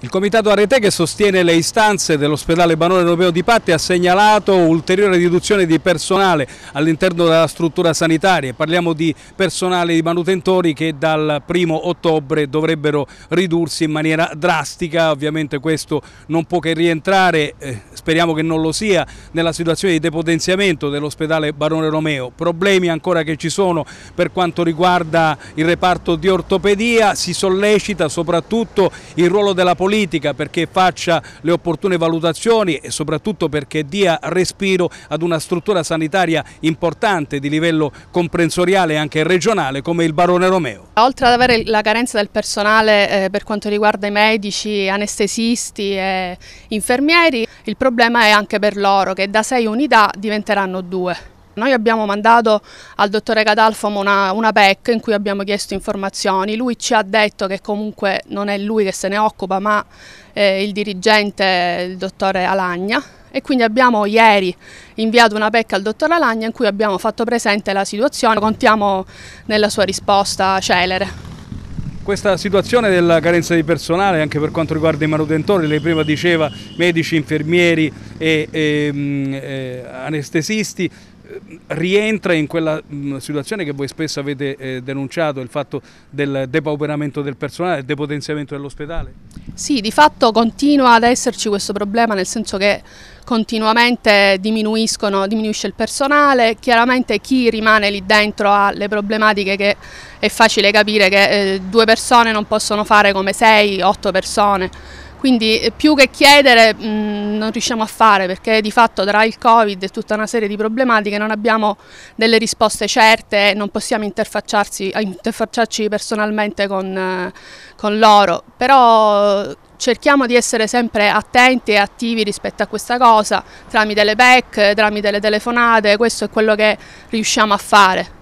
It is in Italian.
Il Comitato Arete che sostiene le istanze dell'ospedale Banone Europeo di Patti ha segnalato ulteriore riduzione di personale all'interno della struttura sanitaria. Parliamo di personale di manutentori che dal primo ottobre dovrebbero ridursi in maniera drastica. Ovviamente questo non può che rientrare, eh, speriamo che non lo sia, nella situazione di depotenziamento dell'ospedale Barone Romeo. Problemi ancora che ci sono per quanto riguarda il reparto di ortopedia. Si sollecita soprattutto il ruolo della polizia politica perché faccia le opportune valutazioni e soprattutto perché dia respiro ad una struttura sanitaria importante di livello comprensoriale e anche regionale come il Barone Romeo. Oltre ad avere la carenza del personale eh, per quanto riguarda i medici, anestesisti e infermieri, il problema è anche per loro che da sei unità diventeranno due. Noi abbiamo mandato al dottore Catalfamo una, una PEC in cui abbiamo chiesto informazioni, lui ci ha detto che comunque non è lui che se ne occupa ma eh, il dirigente, il dottore Alagna e quindi abbiamo ieri inviato una PEC al dottor Alagna in cui abbiamo fatto presente la situazione, contiamo nella sua risposta celere. Questa situazione della carenza di personale anche per quanto riguarda i manutentori, lei prima diceva medici, infermieri e, e, ehm, e eh, anestesisti, rientra in quella mm, situazione che voi spesso avete eh, denunciato, il fatto del depauperamento del personale, del depotenziamento dell'ospedale? Sì, di fatto continua ad esserci questo problema, nel senso che continuamente diminuisce il personale, chiaramente chi rimane lì dentro ha le problematiche che è facile capire che eh, due persone non possono fare come sei, otto persone quindi eh, più che chiedere mh, mm, non riusciamo a fare perché di fatto tra il Covid e tutta una serie di problematiche non abbiamo delle risposte certe, e non possiamo interfacciarci, interfacciarci personalmente con, eh, con loro, però cerchiamo di essere sempre attenti e attivi rispetto a questa cosa tramite le PEC, tramite le telefonate, questo è quello che riusciamo a fare.